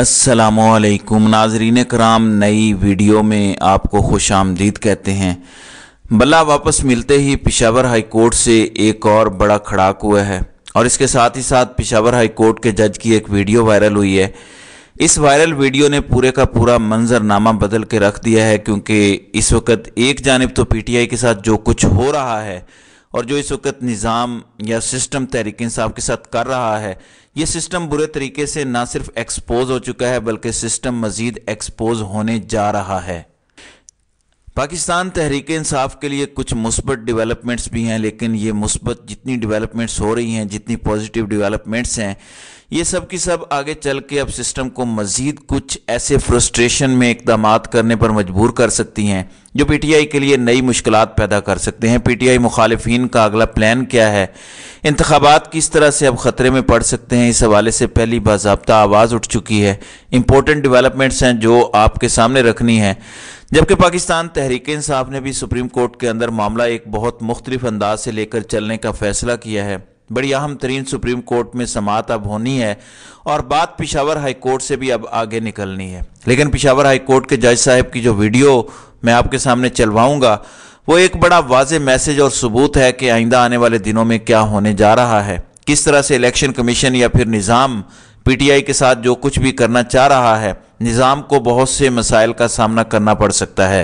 असलकुम नाजरीन कराम नई वीडियो में आपको खुश आमदीद कहते हैं बल्ला वापस मिलते ही पिशावर हाई कोर्ट से एक और बड़ा खड़ाक हुआ है और इसके साथ ही साथ पिशावर हाई कोर्ट के जज की एक वीडियो वायरल हुई है इस वायरल वीडियो ने पूरे का पूरा मंजरनामा बदल के रख दिया है क्योंकि इस वक्त एक जानब तो पी के साथ जो कुछ हो रहा है और जो इस वक्त निज़ाम या सिस्टम तहरीक इंसाफ के साथ कर रहा है ये सिस्टम बुरे तरीके से ना सिर्फ एक्सपोज हो चुका है बल्कि सिस्टम मजीद एक्सपोज होने जा रहा है पाकिस्तान तहरीक इंसाफ के लिए कुछ मुस्बत डेवलपमेंट्स भी हैं लेकिन ये मुस्बत जितनी डेवलपमेंट्स हो रही हैं जितनी पॉजिटिव डेवलपमेंट्स हैं ये सब की सब आगे चल के अब सिस्टम को मज़ीद कुछ ऐसे फ्रस्ट्रेशन में इकदाम करने पर मजबूर कर सकती हैं जो पी टी आई के लिए नई मुश्किल पैदा कर सकते हैं पी टी आई मुखालफन का अगला प्लान क्या है इंतबात किस तरह से अब ख़तरे में पड़ सकते हैं इस हवाले से पहली बाबा आवाज़ उठ चुकी है इंपॉर्टेंट डिवेलपमेंट्स हैं जो आपके सामने रखनी है जबकि पाकिस्तान तहरीक इंसाफ ने भी सुप्रीम कोर्ट के अंदर मामला एक बहुत मुख्तलिफ अंदाज से लेकर चलने का फैसला किया है बड़ी अहम तरीन सुप्रीम कोर्ट में समात अब होनी है और बात पिशावर हाई कोर्ट से भी अब आगे निकलनी है लेकिन पिशावर हाई कोर्ट के जज साहब की जो वीडियो मैं आपके सामने चलवाऊंगा वो एक बड़ा वाज मैसेज और सबूत है कि आइंदा आने वाले दिनों में क्या होने जा रहा है किस तरह से इलेक्शन कमीशन या फिर निज़ाम पीटीआई के साथ जो कुछ भी करना चाह रहा है निज़ाम को बहुत से मसाइल का सामना करना पड़ सकता है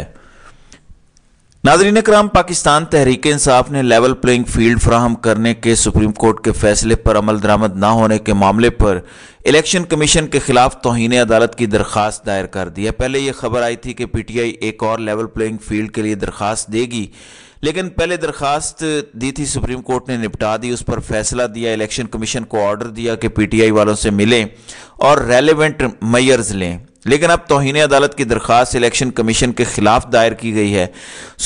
नाजरीन कराम पाकिस्तान तहरीक इंसाफ ने लेवल प्लेइंग फील्ड फ्राहम करने के सुप्रीम कोर्ट के फैसले पर अमल दरामद ना होने के मामले पर इलेक्शन कमीशन के खिलाफ तोहन अदालत की दरख्वास्त दायर कर दी है पहले यह खबर आई थी कि पी टी आई एक और लेवल प्लेइंग फील्ड के लिए दरख्वास्त देगी लेकिन पहले दरख्वास्त दी थी सुप्रीम कोर्ट ने निपटा दी उस पर फैसला दिया इलेक्शन कमीशन को ऑर्डर दिया कि पीटीआई वालों से मिलें और रेलिवेंट मैयर्स लें लेकिन अब तोहन अदालत की दरख्वास्त इलेक्शन कमीशन के खिलाफ दायर की गई है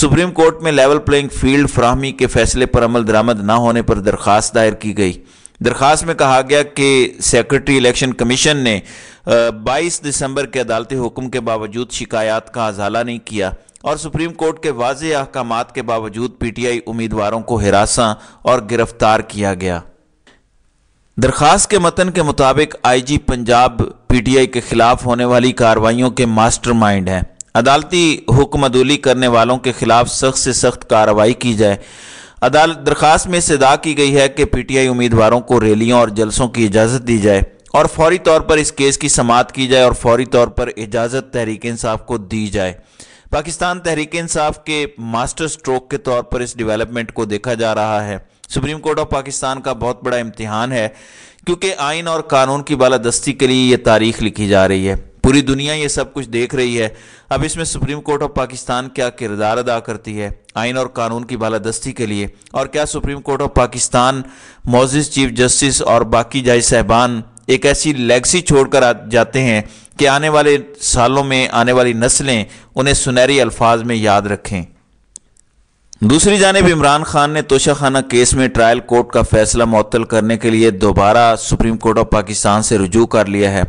सुप्रीम कोर्ट में लेवल प्लेइंग फील्ड फ्राहमी के फैसले पर अमल दरामद ना होने पर दरख्वास्त दायर की गई दरख्वास्त में कहा गया कि सेक्रेटरी इलेक्शन कमीशन ने 22 दिसंबर के अदालती हुक्म के बावजूद शिकायत का अजाला नहीं किया और सुप्रीम कोर्ट के वाज अहकाम के बावजूद पीटीआई उम्मीदवारों को हिरासा और गिरफ्तार किया गया दरख्वास्त के मतन के मुताबिक आईजी पंजाब पीटीआई के खिलाफ होने वाली कार्रवाइयों के मास्टरमाइंड हैं अदालती हुक्मदूली करने वालों के खिलाफ सख्त से सख्त कार्रवाई की जाए अदालत दरख्वास्त में सदा की गई है कि पीटीआई उम्मीदवारों को रैलियों और जलसों की इजाज़त दी जाए और फौरी तौर पर इस केस की समात की जाए और फौरी तौर पर इजाज़त तहरीक इंसाफ को दी जाए पाकिस्तान तहरीक इंसाफ के मास्टर स्ट्रोक के तौर पर इस डेवलपमेंट को देखा जा रहा है सुप्रीम कोर्ट ऑफ पाकिस्तान का बहुत बड़ा इम्तिहान है क्योंकि आइन और कानून की बालादस्ती के लिए ये तारीख लिखी जा रही है पूरी दुनिया ये सब कुछ देख रही है अब इसमें सुप्रीम कोर्ट ऑफ पाकिस्तान क्या किरदार अदा करती है आइन और कानून की बालादस्ती के लिए और क्या सुप्रीम कोर्ट ऑफ पाकिस्तान मोजिस चीफ जस्टिस और बाकी जाय साहबान एक ऐसी लेगसी छोड़कर जाते हैं कि आने वाले सालों में आने वाली नस्लें उन्हें सुनहरी अल्फाज में याद रखें दूसरी जानब इमरान खान ने तोशाखाना केस में ट्रायल कोर्ट का फैसला मअतल करने के लिए दोबारा सुप्रीम कोर्ट ऑफ पाकिस्तान से रजू कर लिया है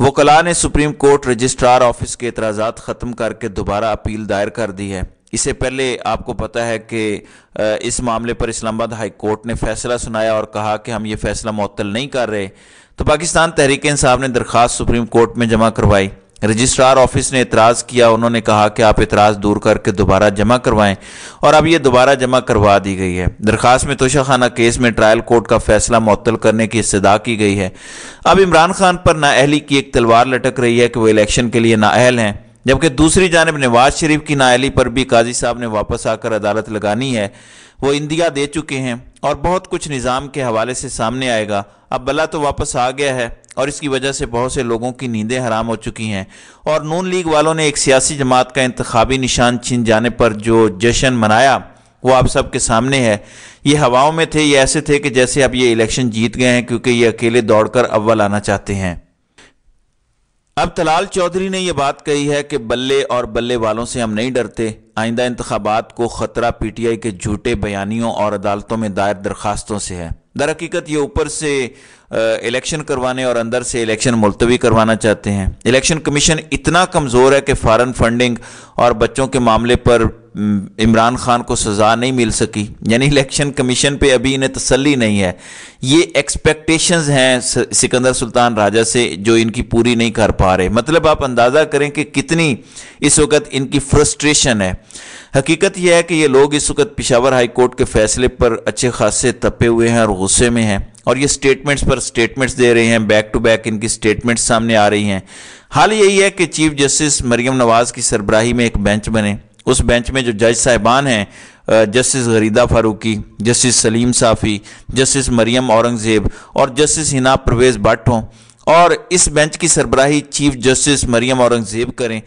वकला ने सुप्रीम कोर्ट रजिस्ट्रार ऑफिस के एतराज़ा ख़त्म करके दोबारा अपील दायर कर दी है इससे पहले आपको पता है कि इस मामले पर इस्लामाबाद हाई कोर्ट ने फैसला सुनाया और कहा कि हम ये फैसला मअतल नहीं कर रहे तो पाकिस्तान तहरीक इंसाफ ने दरख्वास्त सुप्रीम कोर्ट में जमा करवाई रजिस्ट्रार ऑफिस ने इतराज़ किया उन्होंने कहा कि आप इतराज़ दूर करके दोबारा जमा करवाएं और अब ये दोबारा जमा करवा दी गई है दरख्वास्त में तोशाखाना केस में ट्रायल कोर्ट का फैसला मअतल करने की इस्तः की गई है अब इमरान खान पर नाअहली की एक तलवार लटक रही है कि वह इलेक्शन के लिए नाअहल हैं जबकि दूसरी जानब नवाज शरीफ की नाअहली पर भी काजी साहब ने वापस आकर अदालत लगानी है वो इंदिया दे चुके हैं और बहुत कुछ निज़ाम के हवाले से सामने आएगा अब बला तो वापस आ गया है और इसकी वजह से बहुत से लोगों की नींदें हराम हो चुकी हैं और नून लीग वालों ने एक सियासी जमात का इंतबी निशान छीन जाने पर जो जश्न मनाया वो आप सबके सामने है ये हवाओं में थे ये ऐसे थे कि जैसे अब ये इलेक्शन जीत गए हैं क्योंकि ये अकेले दौड़कर अव्वल आना चाहते हैं अब तलाल चौधरी ने यह बात कही है कि बल्ले और बल्ले वालों से हम नहीं डरते आइंदा इंतबात को ख़तरा पीटीआई के झूठे बयानियों और अदालतों में दायर दरखास्तों से है दर हकीकत ये ऊपर से इलेक्शन करवाने और अंदर से इलेक्शन मुलतवी करवाना चाहते हैं इलेक्शन कमीशन इतना कमज़ोर है कि फ़ारन फंडिंग और बच्चों के मामले पर इमरान खान को सज़ा नहीं मिल सकी यानी इलेक्शन कमीशन पे अभी इन्हें तसल्ली नहीं है ये एक्सपेक्टेशंस हैं सिकंदर सुल्तान राजा से जो इनकी पूरी नहीं कर पा रहे मतलब आप अंदाज़ा करें कि कितनी इस वक्त इनकी फ्रस्ट्रेशन है हकीकत यह है कि ये लोग इस वक्त पिशावर हाई कोर्ट के फैसले पर अच्छे खासे तपे हुए हैं और गुस्से में हैं और ये स्टेटमेंट्स पर स्टेटमेंट्स दे रहे हैं बैक टू बैक इनकी स्टेटमेंट्स सामने आ रही हैं हाल यही है कि चीफ जस्टिस मरियम नवाज़ की सरबराही में एक बेंच बने उस बेंच में जो जज साहिबान हैं justice Gharida Farooqi justice Saleem Safi justice Maryam Aurangzeb और जस्टिस हिना परवेज़ भट्ट हों और इस बेंच की सरबराही चीफ जस्टिस मरियम औरंगज़ेब करें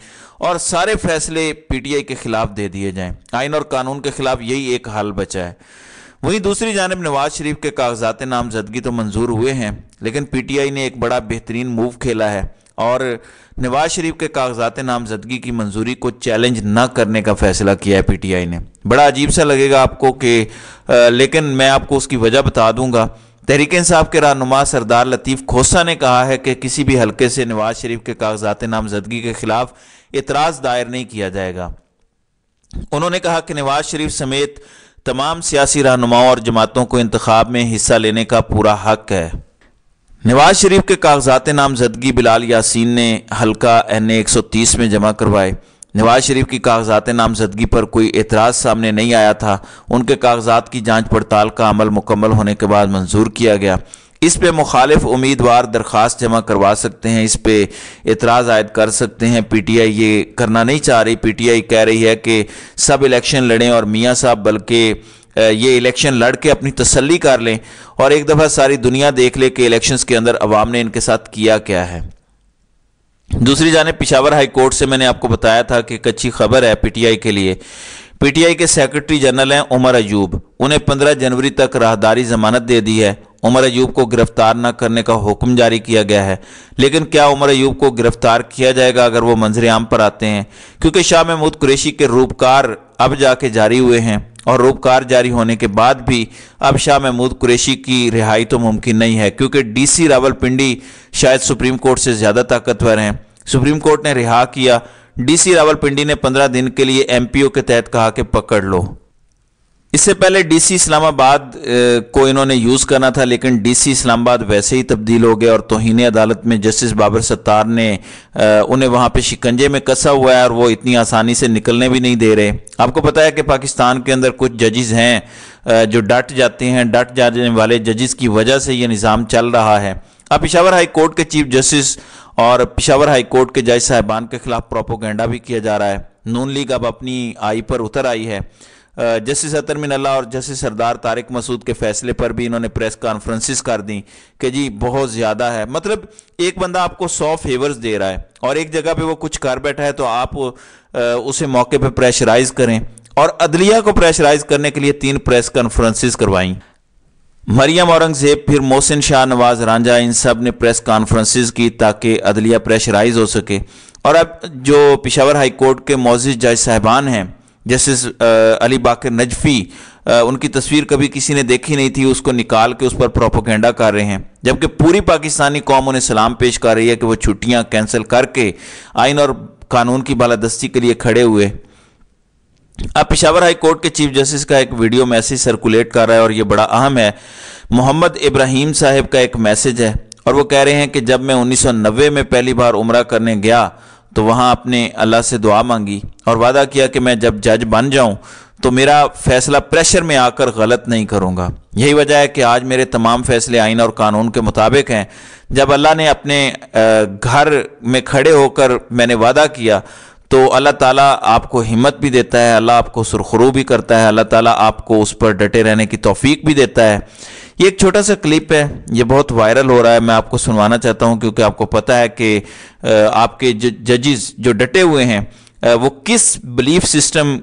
और सारे फैसले पीटीआई के ख़िलाफ़ दे दिए जाएं आइन और कानून के ख़िलाफ़ यही एक हाल बचा है वहीं दूसरी जानब नवाज शरीफ के कागजात नामजदगी तो मंजूर हुए हैं लेकिन आई ने एक बड़ा बेहतरीन मूव खेला है और नवाज शरीफ के कागजात नामजदगी की मंजूरी को चैलेंज न करने का फैसला किया है पीटीआई ने बड़ा अजीब सा लगेगा आपको कि लेकिन मैं आपको उसकी वजह बता दूंगा तहरीक साहब के रहनुमा सरदार लतीफ़ खोसा ने कहा है कि किसी भी हलके से नवाज शरीफ के कागजात नामजदगी के खिलाफ इतराज़ दायर नहीं किया जाएगा उन्होंने कहा कि नवाज शरीफ समेत तमाम सियासी रहनुमाओं और जमातों को इंतखा में हिस्सा लेने का पूरा हक है नवाज शरीफ के कागजात नामजदगी बिलाल यासीन ने हल्का एन ए एक सौ तीस में जमा करवाए नवाज शरीफ की कागजात नामजदगी पर कोई एतराज़ सामने नहीं आया था उनके कागजात की जाँच पड़ताल का अमल मुकम्मल होने के बाद मंजूर किया गया इस पे मुखालिफ उम्मीदवार दरख्वास्त जमा करवा सकते हैं इस पे एतराज़ आयद कर सकते हैं पीटीआई ये करना नहीं चाह रही पीटीआई कह रही है कि सब इलेक्शन लड़ें और मियाँ साहब बल्कि ये इलेक्शन लड़ के अपनी तसल्ली कर लें और एक दफ़ा सारी दुनिया देख ले कि इलेक्शंस के अंदर अवाम ने इनके साथ किया क्या है दूसरी जाने पिशावर हाई कोर्ट से मैंने आपको बताया था कि एक अच्छी खबर है पीटीआई के लिए पीटीआई के सेक्रेटरी जनरल हैं उमर अयूब उन्हें 15 जनवरी तक राहदारी जमानत दे दी है उमर अयूब को गिरफ्तार न करने का हुक्म जारी किया गया है लेकिन क्या उमर अयूब को गिरफ्तार किया जाएगा अगर वो मंजरेआम आम पर आते हैं क्योंकि शाह महमूद कुरेशी के रूपकार अब जाके जारी हुए हैं और रोबकार जारी होने के बाद भी अब शाह महमूद कुरैशी की रिहाई तो मुमकिन नहीं है क्योंकि डीसी रावलपिंडी शायद सुप्रीम कोर्ट से ज़्यादा ताकतवर हैं सुप्रीम कोर्ट ने रिहा किया डीसी रावलपिंडी ने पंद्रह दिन के लिए एमपीओ के तहत कहा कि पकड़ लो इससे पहले डीसी इस्लामाबाद को इन्होंने यूज करना था लेकिन डीसी इस्लामाबाद वैसे ही तब्दील हो गया और तोहिने अदालत में जस्टिस बाबर सत्तार ने उन्हें वहां पे शिकंजे में कसा हुआ है और वो इतनी आसानी से निकलने भी नहीं दे रहे आपको पता है कि पाकिस्तान के अंदर कुछ जजेस हैं जो डट जाते हैं डट जाने वाले जजेस की वजह से यह निज़ाम चल रहा है अब पिशावर हाई कोर्ट के चीफ जस्टिस और पिशावर हाई कोर्ट के जज साहिबान के खिलाफ प्रोपोगेंडा भी किया जा रहा है नून लीग अब अपनी आई पर उतर आई है जस्टिस अतर मिनल्ला और जस्टिस सरदार तारिक मसूद के फैसले पर भी इन्होंने प्रेस कॉन्फ्रेंसिस कर दी कि जी बहुत ज़्यादा है मतलब एक बंदा आपको सौ फेवर्स दे रहा है और एक जगह पे वो कुछ कर बैठा है तो आप उसे मौके पे प्रेशराइज करें और अदलिया को प्रेशराइज करने के लिए तीन प्रेस कॉन्फ्रेंसिस करवाई मरियम औरंगजेब फिर मोहसिन शाह नवाज रांझा इन सब ने प्रेस कॉन्फ्रेंसिस की ताकि अदलिया प्रेशराइज हो सके और अब जो पिशावर हाई कोर्ट के मोजिज जज साहबान हैं जस्टिस अली बाकर नजफी उनकी तस्वीर कभी किसी ने देखी नहीं थी उसको निकाल के उस पर प्रोपोगेंडा कर रहे हैं जबकि पूरी पाकिस्तानी कौम उन्हें सलाम पेश कर रही है कि वो छुट्टियां कैंसिल करके आइन और कानून की बालादस्ती के लिए खड़े हुए अब पिशावर हाई कोर्ट के चीफ जस्टिस का एक वीडियो मैसेज सर्कुलेट कर रहा है और ये बड़ा अहम है मोहम्मद इब्राहिम साहब का एक मैसेज है और वो कह रहे हैं कि जब मैं 1990 में पहली बार उम्र करने गया तो वहाँ अपने अल्लाह से दुआ मांगी और वादा किया कि मैं जब जज बन जाऊँ तो मेरा फैसला प्रेशर में आकर गलत नहीं करूँगा यही वजह है कि आज मेरे तमाम फैसले आइन और कानून के मुताबिक हैं जब अल्लाह ने अपने घर में खड़े होकर मैंने वादा किया तो अल्लाह ताला आपको हिम्मत भी देता है अल्लाह आपको सुरखरू भी करता है अल्लाह ताला आपको उस पर डटे रहने की तोफ़ी भी देता है ये एक छोटा सा क्लिप है ये बहुत वायरल हो रहा है मैं आपको सुनवाना चाहता हूँ क्योंकि आपको पता है कि आपके जजेस जो डटे हुए हैं वो किस बिलीफ सिस्टम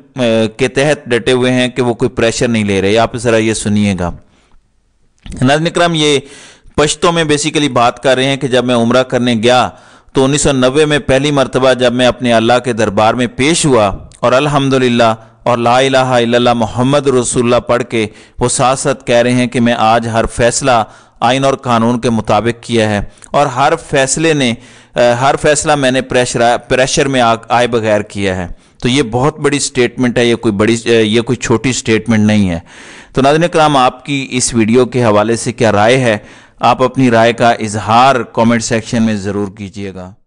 के तहत डटे हुए हैं कि वो कोई प्रेशर नहीं ले रहे आप ज़रा ये सुनिएगा नाजन ये पश्तों में बेसिकली बात कर रहे हैं कि जब मैं उम्र करने गया तो 1990 में पहली मरतबा जब मैं अपने अल्लाह के दरबार में पेश हुआ और अल्हम्दुलिल्लाह और ला इला मोहम्मद रसुल्ला पढ़ के वो साथ साथ कह रहे हैं कि मैं आज हर फैसला आइन और कानून के मुताबिक किया है और हर फैसले ने हर फैसला मैंने प्रेशर प्रेशर में आए बगैर किया है तो ये बहुत बड़ी स्टेटमेंट है ये कोई बड़ी ये कोई छोटी स्टेटमेंट नहीं है तो नाजन कराम आपकी इस वीडियो के हवाले से क्या राय है आप अपनी राय का इजहार कमेंट सेक्शन में ज़रूर कीजिएगा